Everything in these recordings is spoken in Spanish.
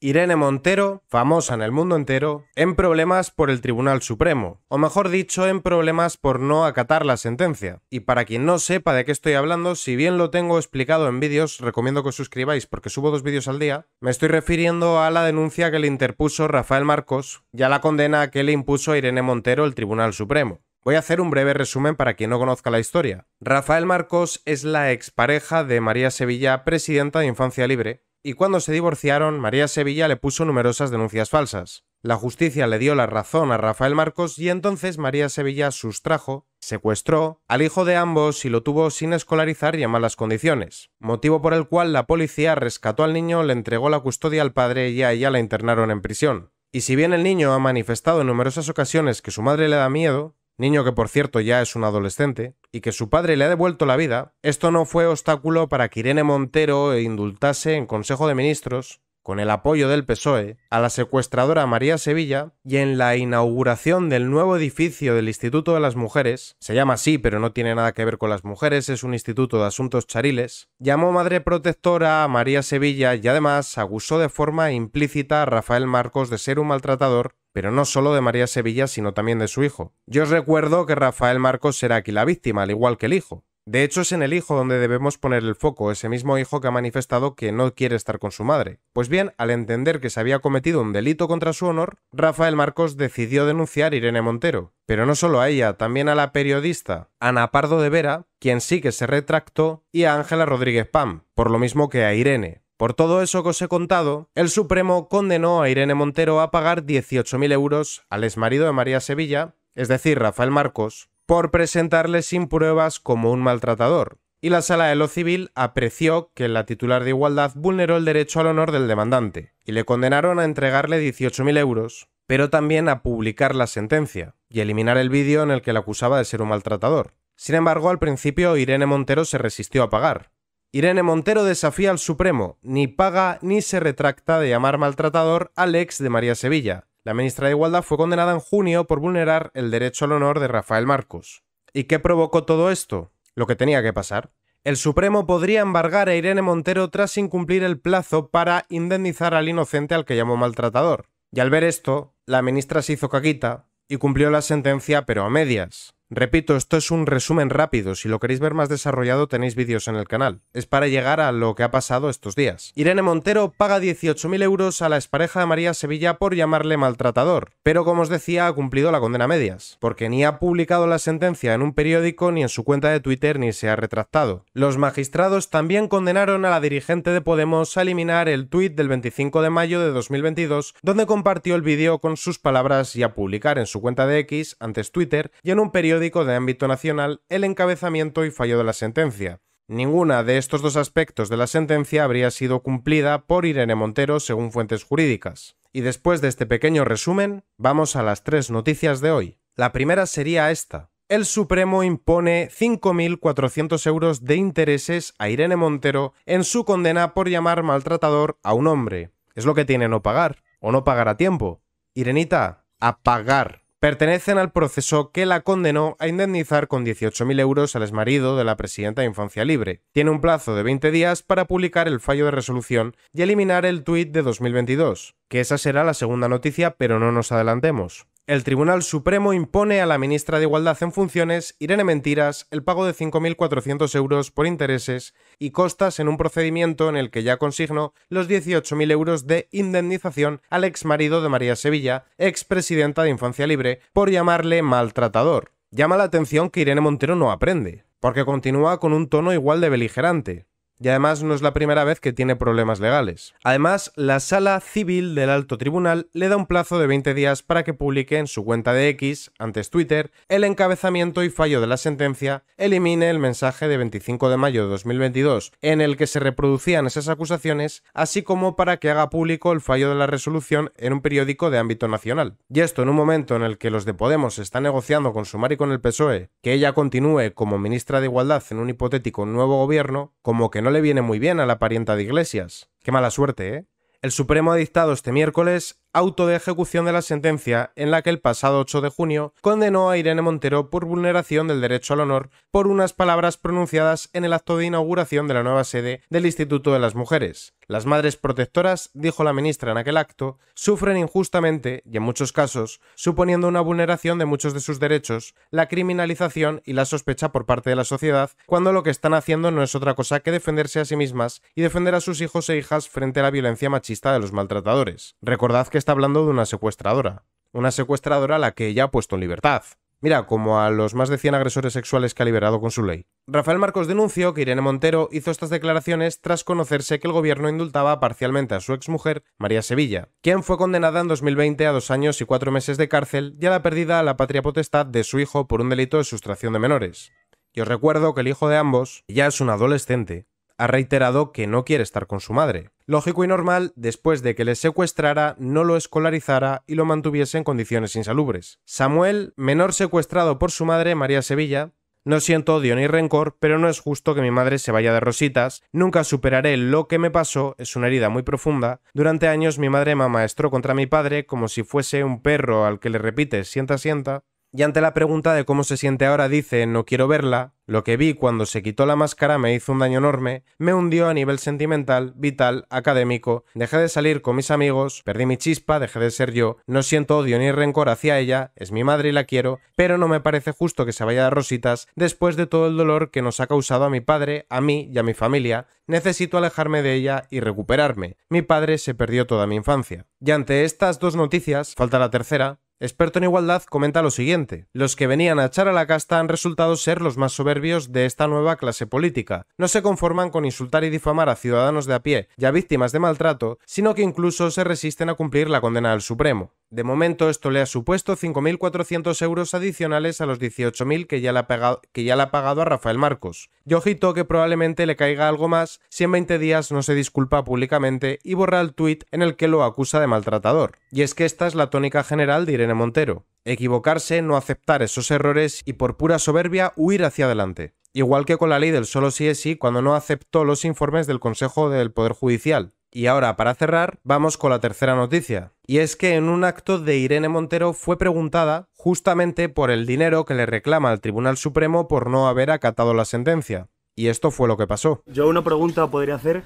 Irene Montero, famosa en el mundo entero, en problemas por el Tribunal Supremo, o mejor dicho, en problemas por no acatar la sentencia. Y para quien no sepa de qué estoy hablando, si bien lo tengo explicado en vídeos, recomiendo que os suscribáis porque subo dos vídeos al día, me estoy refiriendo a la denuncia que le interpuso Rafael Marcos y a la condena que le impuso a Irene Montero el Tribunal Supremo. Voy a hacer un breve resumen para quien no conozca la historia. Rafael Marcos es la expareja de María Sevilla, presidenta de Infancia Libre, y cuando se divorciaron, María Sevilla le puso numerosas denuncias falsas. La justicia le dio la razón a Rafael Marcos y entonces María Sevilla sustrajo, secuestró al hijo de ambos y lo tuvo sin escolarizar y a malas condiciones, motivo por el cual la policía rescató al niño, le entregó la custodia al padre y a ella la internaron en prisión. Y si bien el niño ha manifestado en numerosas ocasiones que su madre le da miedo, niño que por cierto ya es un adolescente, y que su padre le ha devuelto la vida, esto no fue obstáculo para que Irene Montero indultase en Consejo de Ministros con el apoyo del PSOE, a la secuestradora María Sevilla y en la inauguración del nuevo edificio del Instituto de las Mujeres, se llama así pero no tiene nada que ver con las mujeres, es un instituto de asuntos chariles, llamó madre protectora a María Sevilla y además acusó de forma implícita a Rafael Marcos de ser un maltratador pero no solo de María Sevilla, sino también de su hijo. Yo os recuerdo que Rafael Marcos será aquí la víctima, al igual que el hijo. De hecho, es en el hijo donde debemos poner el foco, ese mismo hijo que ha manifestado que no quiere estar con su madre. Pues bien, al entender que se había cometido un delito contra su honor, Rafael Marcos decidió denunciar a Irene Montero. Pero no solo a ella, también a la periodista Ana Pardo de Vera, quien sí que se retractó, y a Ángela Rodríguez Pam, por lo mismo que a Irene. Por todo eso que os he contado, el Supremo condenó a Irene Montero a pagar 18.000 euros al exmarido de María Sevilla, es decir, Rafael Marcos, por presentarle sin pruebas como un maltratador, y la sala de lo civil apreció que la titular de igualdad vulneró el derecho al honor del demandante, y le condenaron a entregarle 18.000 euros, pero también a publicar la sentencia, y eliminar el vídeo en el que la acusaba de ser un maltratador. Sin embargo, al principio Irene Montero se resistió a pagar. Irene Montero desafía al Supremo, ni paga ni se retracta de llamar maltratador al ex de María Sevilla, la ministra de Igualdad fue condenada en junio por vulnerar el derecho al honor de Rafael Marcos. ¿Y qué provocó todo esto? Lo que tenía que pasar. El Supremo podría embargar a Irene Montero tras incumplir el plazo para indemnizar al inocente al que llamó maltratador. Y al ver esto, la ministra se hizo caquita y cumplió la sentencia pero a medias. Repito, esto es un resumen rápido, si lo queréis ver más desarrollado tenéis vídeos en el canal. Es para llegar a lo que ha pasado estos días. Irene Montero paga 18.000 euros a la expareja de María Sevilla por llamarle maltratador, pero como os decía ha cumplido la condena medias, porque ni ha publicado la sentencia en un periódico ni en su cuenta de Twitter ni se ha retractado. Los magistrados también condenaron a la dirigente de Podemos a eliminar el tuit del 25 de mayo de 2022 donde compartió el vídeo con sus palabras y a publicar en su cuenta de X, antes Twitter, y en un periódico de ámbito nacional el encabezamiento y fallo de la sentencia. Ninguna de estos dos aspectos de la sentencia habría sido cumplida por Irene Montero según fuentes jurídicas. Y después de este pequeño resumen, vamos a las tres noticias de hoy. La primera sería esta. El Supremo impone 5.400 euros de intereses a Irene Montero en su condena por llamar maltratador a un hombre. Es lo que tiene no pagar, o no pagar a tiempo. Irenita, a pagar pertenecen al proceso que la condenó a indemnizar con 18.000 euros al exmarido de la presidenta de Infancia Libre. Tiene un plazo de 20 días para publicar el fallo de resolución y eliminar el tuit de 2022, que esa será la segunda noticia, pero no nos adelantemos. El Tribunal Supremo impone a la ministra de Igualdad en funciones, Irene Mentiras, el pago de 5.400 euros por intereses y costas en un procedimiento en el que ya consignó los 18.000 euros de indemnización al marido de María Sevilla, expresidenta de Infancia Libre, por llamarle maltratador. Llama la atención que Irene Montero no aprende, porque continúa con un tono igual de beligerante y además no es la primera vez que tiene problemas legales. Además, la sala civil del alto tribunal le da un plazo de 20 días para que publique en su cuenta de X, antes Twitter, el encabezamiento y fallo de la sentencia, elimine el mensaje de 25 de mayo de 2022 en el que se reproducían esas acusaciones, así como para que haga público el fallo de la resolución en un periódico de ámbito nacional. Y esto en un momento en el que los de Podemos están negociando con Sumar y con el PSOE que ella continúe como ministra de Igualdad en un hipotético nuevo gobierno, como que no le viene muy bien a la parienta de Iglesias. Qué mala suerte, ¿eh? El Supremo ha dictado este miércoles auto de ejecución de la sentencia en la que el pasado 8 de junio condenó a Irene Montero por vulneración del derecho al honor por unas palabras pronunciadas en el acto de inauguración de la nueva sede del Instituto de las Mujeres. Las madres protectoras, dijo la ministra en aquel acto, sufren injustamente, y en muchos casos, suponiendo una vulneración de muchos de sus derechos, la criminalización y la sospecha por parte de la sociedad, cuando lo que están haciendo no es otra cosa que defenderse a sí mismas y defender a sus hijos e hijas frente a la violencia machista de los maltratadores. Recordad que está hablando de una secuestradora. Una secuestradora a la que ella ha puesto en libertad. Mira, como a los más de 100 agresores sexuales que ha liberado con su ley. Rafael Marcos denunció que Irene Montero hizo estas declaraciones tras conocerse que el gobierno indultaba parcialmente a su exmujer, María Sevilla, quien fue condenada en 2020 a dos años y cuatro meses de cárcel y a la pérdida a la patria potestad de su hijo por un delito de sustracción de menores. Y os recuerdo que el hijo de ambos, ya es un adolescente, ha reiterado que no quiere estar con su madre. Lógico y normal después de que le secuestrara, no lo escolarizara y lo mantuviese en condiciones insalubres. Samuel, menor secuestrado por su madre, María Sevilla, no siento odio ni rencor, pero no es justo que mi madre se vaya de rositas, nunca superaré lo que me pasó, es una herida muy profunda. Durante años mi madre me amaestró contra mi padre como si fuese un perro al que le repite sienta sienta, y ante la pregunta de cómo se siente ahora dice no quiero verla, lo que vi cuando se quitó la máscara me hizo un daño enorme, me hundió a nivel sentimental, vital, académico, dejé de salir con mis amigos, perdí mi chispa, dejé de ser yo, no siento odio ni rencor hacia ella, es mi madre y la quiero, pero no me parece justo que se vaya de rositas después de todo el dolor que nos ha causado a mi padre, a mí y a mi familia, necesito alejarme de ella y recuperarme. Mi padre se perdió toda mi infancia. Y ante estas dos noticias, falta la tercera, experto en igualdad, comenta lo siguiente. Los que venían a echar a la casta han resultado ser los más soberbios de esta nueva clase política. No se conforman con insultar y difamar a ciudadanos de a pie y a víctimas de maltrato, sino que incluso se resisten a cumplir la condena del Supremo. De momento, esto le ha supuesto 5.400 euros adicionales a los 18.000 que, ya le ha pagado, que ya ha pagado a Rafael Marcos. Y ojito que probablemente le caiga algo más si en 20 días no se disculpa públicamente y borra el tuit en el que lo acusa de maltratador. Y es que esta es la tónica general de Irene Montero. Equivocarse, no aceptar esos errores y por pura soberbia huir hacia adelante. Igual que con la ley del solo sí es sí cuando no aceptó los informes del Consejo del Poder Judicial. Y ahora, para cerrar, vamos con la tercera noticia. Y es que en un acto de Irene Montero fue preguntada justamente por el dinero que le reclama al Tribunal Supremo por no haber acatado la sentencia. Y esto fue lo que pasó. Yo una pregunta podría hacer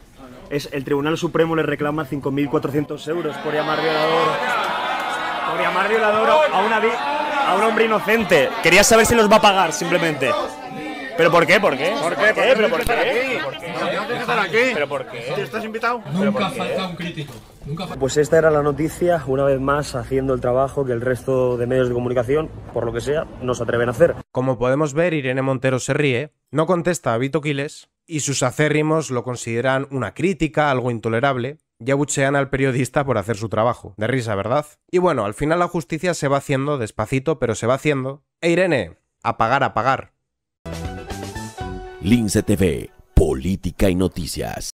es el Tribunal Supremo le reclama 5.400 euros por llamar violador, por llamar violador a, a un hombre inocente. Quería saber si los va a pagar, simplemente. ¿Pero por qué? ¿Por qué? ¿Por qué? ¿Pero por qué? por qué por qué pero por ¿Pero por qué? ¿Estás invitado? Nunca falta un crítico. Pues esta era la noticia, una vez más haciendo el trabajo que el resto de medios de comunicación, por lo que sea, no se atreven a hacer. Como podemos ver, Irene Montero se ríe, no contesta a Vito Quiles y sus acérrimos lo consideran una crítica, algo intolerable, y abuchean al periodista por hacer su trabajo. De risa, ¿verdad? Y bueno, al final la justicia se va haciendo despacito, pero se va haciendo. E Irene, a pagar, a pagar. Lince TV, Política y Noticias.